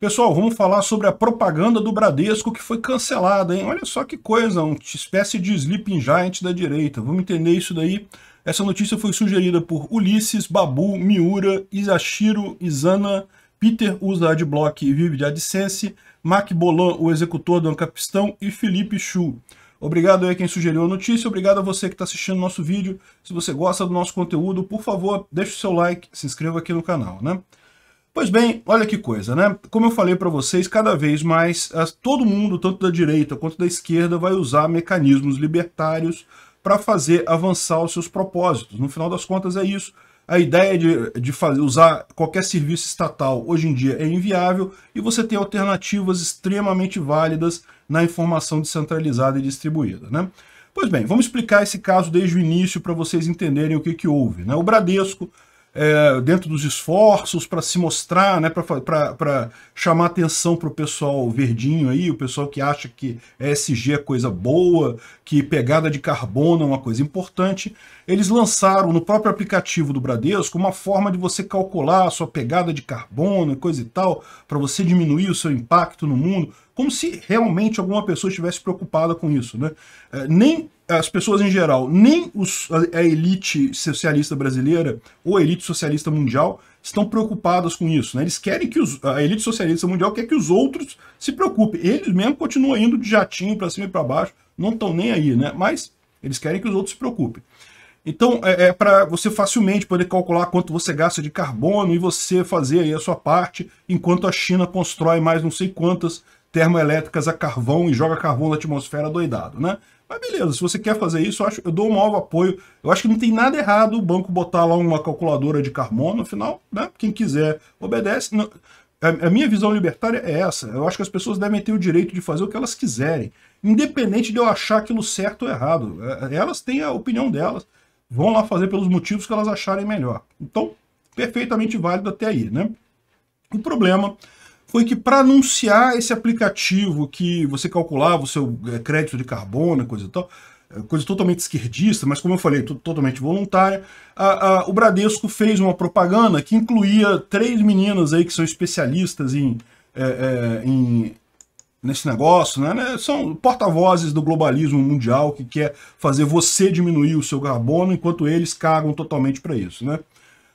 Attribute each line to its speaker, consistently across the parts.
Speaker 1: Pessoal, vamos falar sobre a propaganda do Bradesco que foi cancelada, hein? Olha só que coisa, uma espécie de sleeping giant da direita. Vamos entender isso daí. Essa notícia foi sugerida por Ulisses, Babu, Miura, Isashiro, Izana, Peter usa Adblock e vive de AdSense, Mac Bolan, o executor do Ancapistão e Felipe Chu. Obrigado aí quem sugeriu a notícia, obrigado a você que está assistindo nosso vídeo. Se você gosta do nosso conteúdo, por favor, deixe o seu like, se inscreva aqui no canal, né? Pois bem, olha que coisa, né? Como eu falei para vocês, cada vez mais ah, todo mundo, tanto da direita quanto da esquerda, vai usar mecanismos libertários para fazer avançar os seus propósitos. No final das contas é isso. A ideia de, de fazer, usar qualquer serviço estatal hoje em dia é inviável e você tem alternativas extremamente válidas na informação descentralizada e distribuída, né? Pois bem, vamos explicar esse caso desde o início para vocês entenderem o que, que houve. Né? O Bradesco é, dentro dos esforços para se mostrar, né, para chamar atenção para o pessoal verdinho aí, o pessoal que acha que ESG é coisa boa, que pegada de carbono é uma coisa importante. Eles lançaram no próprio aplicativo do Bradesco uma forma de você calcular a sua pegada de carbono e coisa e tal, para você diminuir o seu impacto no mundo, como se realmente alguma pessoa estivesse preocupada com isso. Né? É, nem as pessoas em geral, nem os, a elite socialista brasileira ou a elite socialista mundial estão preocupadas com isso. Né? Eles querem que os, a elite socialista mundial quer que os outros se preocupem. Eles mesmo continuam indo de jatinho para cima e para baixo, não estão nem aí, né? mas eles querem que os outros se preocupem. Então, é, é para você facilmente poder calcular quanto você gasta de carbono e você fazer aí a sua parte, enquanto a China constrói mais não sei quantas termoelétricas a carvão e joga carvão na atmosfera doidado, né? Mas beleza, se você quer fazer isso, eu, acho, eu dou um maior apoio. Eu acho que não tem nada errado o banco botar lá uma calculadora de carbono, afinal, né? Quem quiser obedece. Não, a, a minha visão libertária é essa. Eu acho que as pessoas devem ter o direito de fazer o que elas quiserem, independente de eu achar aquilo certo ou errado. É, é, elas têm a opinião delas, vão lá fazer pelos motivos que elas acharem melhor. Então, perfeitamente válido até aí, né? O problema foi que para anunciar esse aplicativo que você calculava o seu eh, crédito de carbono, coisa e tal, eh, coisa totalmente esquerdista, mas como eu falei, totalmente voluntária, a, a, o Bradesco fez uma propaganda que incluía três meninas aí que são especialistas em, é, é, em nesse negócio, né, né? São porta-vozes do globalismo mundial que quer fazer você diminuir o seu carbono enquanto eles cagam totalmente para isso, né?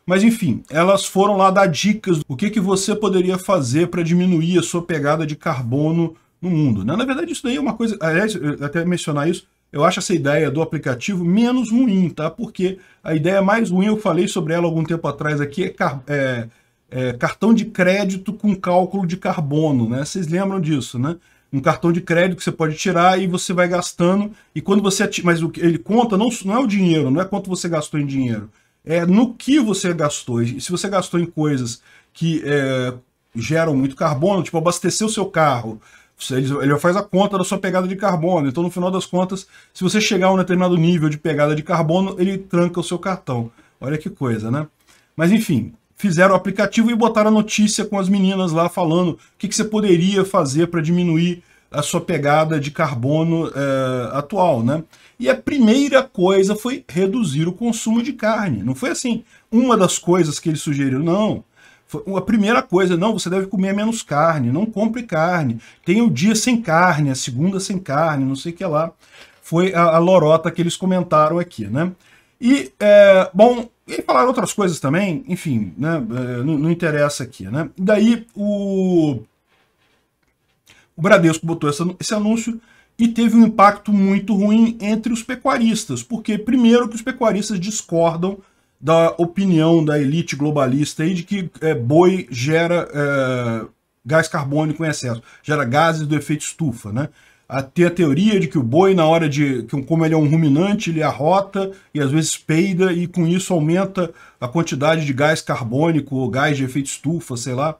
Speaker 1: Mas enfim, elas foram lá dar dicas o que, que você poderia fazer para diminuir a sua pegada de carbono no mundo. Né? Na verdade, isso daí é uma coisa... Aliás, até mencionar isso, eu acho essa ideia do aplicativo menos ruim, tá? Porque a ideia mais ruim, eu falei sobre ela algum tempo atrás aqui, é, car é, é cartão de crédito com cálculo de carbono, né? Vocês lembram disso, né? um cartão de crédito que você pode tirar e você vai gastando. E quando você ativa, mas ele conta, não, não é o dinheiro, não é quanto você gastou em dinheiro é, no que você gastou. E se você gastou em coisas que é, geram muito carbono, tipo abastecer o seu carro, ele faz a conta da sua pegada de carbono. Então, no final das contas, se você chegar a um determinado nível de pegada de carbono, ele tranca o seu cartão. Olha que coisa, né? Mas enfim, fizeram o aplicativo e botaram a notícia com as meninas lá falando o que, que você poderia fazer para diminuir a sua pegada de carbono é, atual, né? E a primeira coisa foi reduzir o consumo de carne. Não foi assim, uma das coisas que ele sugeriu, não. Foi a primeira coisa, não, você deve comer menos carne, não compre carne. Tem o dia sem carne, a segunda sem carne, não sei o que lá. Foi a, a lorota que eles comentaram aqui, né? E, é, bom, e falaram outras coisas também, enfim, né, eh, não, não interessa aqui, né? Daí o o Bradesco botou essa, esse anúncio e teve um impacto muito ruim entre os pecuaristas, porque primeiro que os pecuaristas discordam da opinião da elite globalista aí de que é, boi gera é, gás carbônico em excesso, gera gases do efeito estufa, né? A ter a teoria de que o boi, na hora de. Que, como ele é um ruminante, ele arrota e às vezes peida, e com isso aumenta a quantidade de gás carbônico ou gás de efeito estufa, sei lá.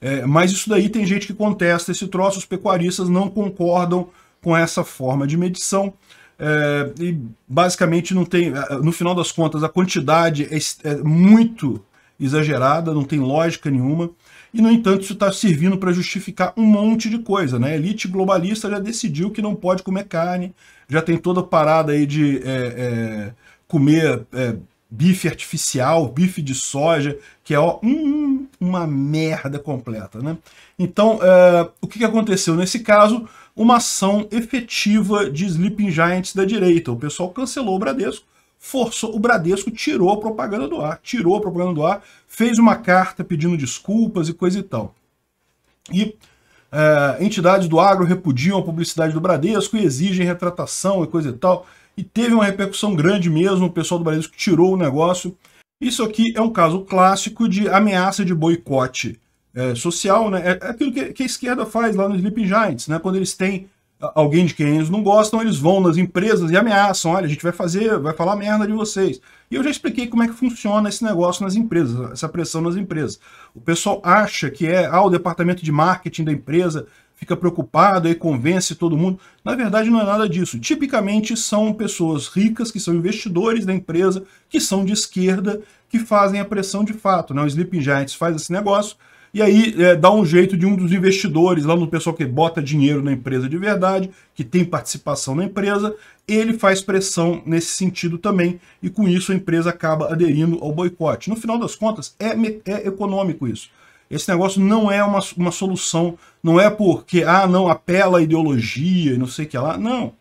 Speaker 1: É, mas isso daí tem gente que contesta esse troço, os pecuaristas não concordam com essa forma de medição. É, e basicamente não tem, é, no final das contas, a quantidade é, é muito exagerada, não tem lógica nenhuma, e no entanto isso está servindo para justificar um monte de coisa, né? A elite globalista já decidiu que não pode comer carne, já tem toda a parada aí de é, é, comer bife artificial, bife de soja, que é ó, hum, uma merda completa. Né? Então, é, o que aconteceu nesse caso? Uma ação efetiva de Sleeping Giants da direita. O pessoal cancelou o Bradesco, forçou o Bradesco, tirou a propaganda do ar, tirou a propaganda do ar, fez uma carta pedindo desculpas e coisa e tal. E é, entidades do agro repudiam a publicidade do Bradesco e exigem retratação e coisa e tal. E teve uma repercussão grande mesmo, o pessoal do Bradesco tirou o negócio. Isso aqui é um caso clássico de ameaça de boicote é, social, né? É, é aquilo que, que, a esquerda faz lá nos Sleeping Giants, né? Quando eles têm alguém de quem eles não gostam, eles vão nas empresas e ameaçam, olha, a gente vai fazer, vai falar merda de vocês. E eu já expliquei como é que funciona esse negócio nas empresas, essa pressão nas empresas. O pessoal acha que é, ah, o departamento de marketing da empresa fica preocupado e convence todo mundo. Na verdade, não é nada disso. Tipicamente, são pessoas ricas, que são investidores da empresa, que são de esquerda, que fazem a pressão de fato. Né? O Sleeping Giants faz esse negócio e aí é, dá um jeito de um dos investidores, lá no pessoal que bota dinheiro na empresa de verdade, que tem participação na empresa, ele faz pressão nesse sentido também, e com isso a empresa acaba aderindo ao boicote. No final das contas, é, é econômico isso. Esse negócio não é uma, uma solução, não é porque, ah, não, apela à ideologia e não sei o que lá. Não,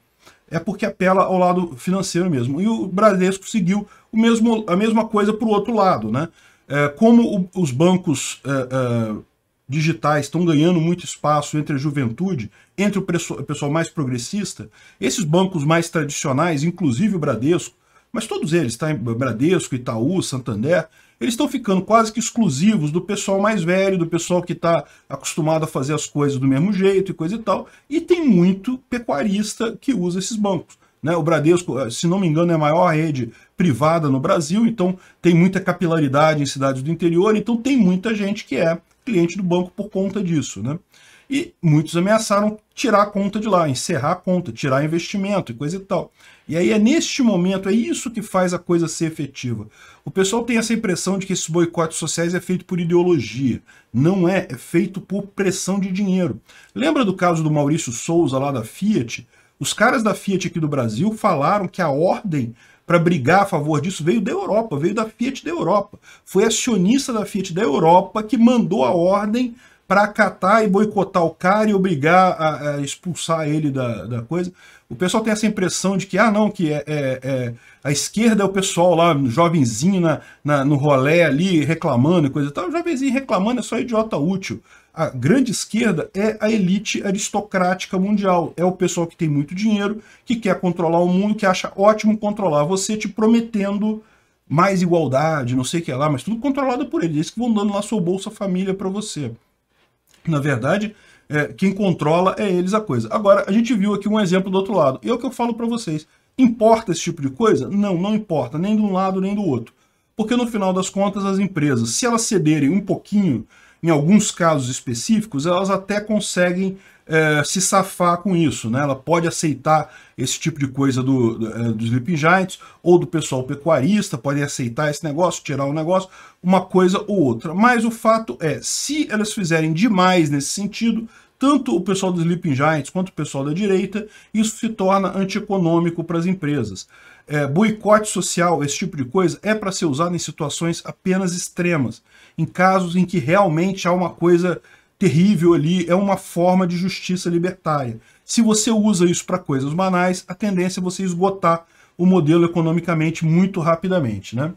Speaker 1: é porque apela ao lado financeiro mesmo. E o Bradesco seguiu o mesmo, a mesma coisa para o outro lado. Né? É, como o, os bancos é, é, digitais estão ganhando muito espaço entre a juventude, entre o pessoal, o pessoal mais progressista, esses bancos mais tradicionais, inclusive o Bradesco, mas todos eles, tá? Bradesco, Itaú, Santander, eles estão ficando quase que exclusivos do pessoal mais velho, do pessoal que está acostumado a fazer as coisas do mesmo jeito e coisa e tal. E tem muito pecuarista que usa esses bancos. Né? O Bradesco, eh, se não me engano, é a maior rede privada no Brasil, então tem muita capilaridade em cidades do interior, então tem muita gente que é cliente do banco por conta disso. Né? E muitos ameaçaram tirar a conta de lá, encerrar a conta, tirar investimento e coisa e tal. E aí é neste momento, é isso que faz a coisa ser efetiva. O pessoal tem essa impressão de que esses boicotes sociais é feito por ideologia. Não é, é feito por pressão de dinheiro. Lembra do caso do Maurício Souza lá da Fiat? Os caras da Fiat aqui do Brasil falaram que a ordem para brigar a favor disso veio da Europa, veio da Fiat da Europa. Foi acionista da Fiat da Europa que mandou a ordem para catar e boicotar o cara e obrigar a, a expulsar ele da, da, coisa. O pessoal tem essa impressão de que, ah, não, que é, é, é a esquerda é o pessoal lá, jovenzinho na, na, no rolé ali, reclamando e coisa e tal. O jovenzinho reclamando é só idiota útil. A grande esquerda é a elite aristocrática mundial. É o pessoal que tem muito dinheiro, que quer controlar o mundo, que acha ótimo controlar você, te prometendo mais igualdade, não sei o que lá, mas tudo controlado por eles. Eles que vão dando lá sua Bolsa Família para você. Na verdade, é, quem controla é eles a coisa. Agora, a gente viu aqui um exemplo do outro lado. E é o que eu falo para vocês. Importa esse tipo de coisa? Não, não importa, nem de um lado nem do outro. Porque no final das contas, as empresas, se elas cederem um pouquinho, em alguns casos específicos, elas até conseguem é, se safar com isso, né? Ela pode aceitar esse tipo de coisa do, do, é, do Sleeping Giants ou do pessoal pecuarista, pode aceitar esse negócio, tirar o um negócio, uma coisa ou outra. Mas o fato é, se elas fizerem demais nesse sentido, tanto o pessoal dos Sleeping Giants quanto o pessoal da direita, isso se torna antieconômico para as empresas. É, boicote social, esse tipo de coisa, é para ser usado em situações apenas extremas, em casos em que realmente há uma coisa terrível ali, é uma forma de justiça libertária. Se você usa isso para coisas banais, a tendência é você esgotar o modelo economicamente muito rapidamente. Né?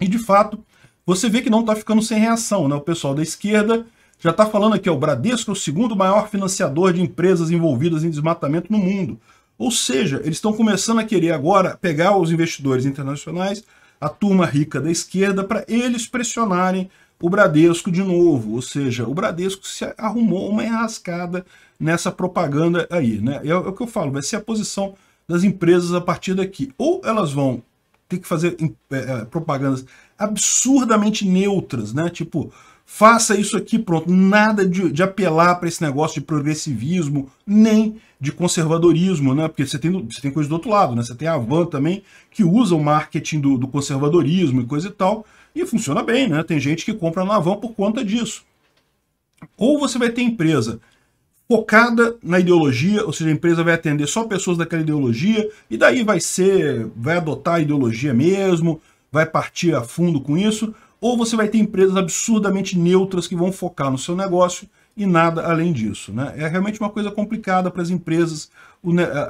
Speaker 1: E, de fato, você vê que não está ficando sem reação. Né? O pessoal da esquerda já está falando aqui, ó, o Bradesco é o segundo maior financiador de empresas envolvidas em desmatamento no mundo. Ou seja, eles estão começando a querer agora pegar os investidores internacionais, a turma rica da esquerda, para eles pressionarem o Bradesco de novo, ou seja, o Bradesco se arrumou uma enrascada nessa propaganda aí, né? É, é, o que eu falo, vai ser a posição das empresas a partir daqui. Ou elas vão ter que fazer é, é, propagandas absurdamente neutras, né? Tipo, faça isso aqui, pronto. Nada de, de apelar para esse negócio de progressivismo, nem de conservadorismo, né? Porque você tem, você tem coisa do outro lado, né? Você tem a Van também, que usa o marketing do, do conservadorismo e coisa e tal, e funciona bem, né? Tem gente que compra na Avon por conta disso. Ou você vai ter empresa focada na ideologia, ou seja, a empresa vai atender só pessoas daquela ideologia, e daí vai ser, vai adotar a ideologia mesmo, vai partir a fundo com isso, ou você vai ter empresas absurdamente neutras que vão focar no seu negócio e nada além disso. Né? É realmente uma coisa complicada para as empresas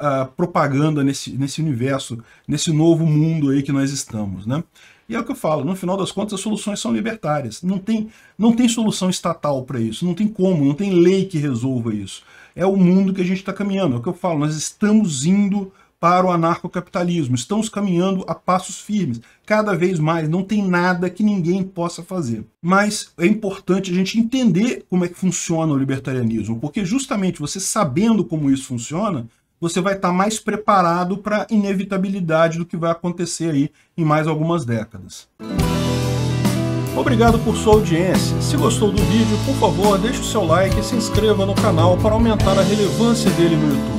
Speaker 1: a, propaganda nesse, nesse universo, nesse novo mundo aí que nós estamos. Né? E é o que eu falo, no final das contas as soluções são libertárias. Não tem, não tem solução estatal para isso, não tem como, não tem lei que resolva isso. É o mundo que a gente está caminhando, é o que eu falo, nós estamos indo para o anarcocapitalismo. Estamos caminhando a passos firmes, cada vez mais, não tem nada que ninguém possa fazer. Mas é importante a gente entender como é que funciona o libertarianismo, porque justamente você sabendo como isso funciona, você vai estar mais preparado para a inevitabilidade do que vai acontecer aí em mais algumas décadas. Obrigado por sua audiência. Se gostou do vídeo, por favor, deixe o seu like e se inscreva no canal para aumentar a relevância dele no YouTube.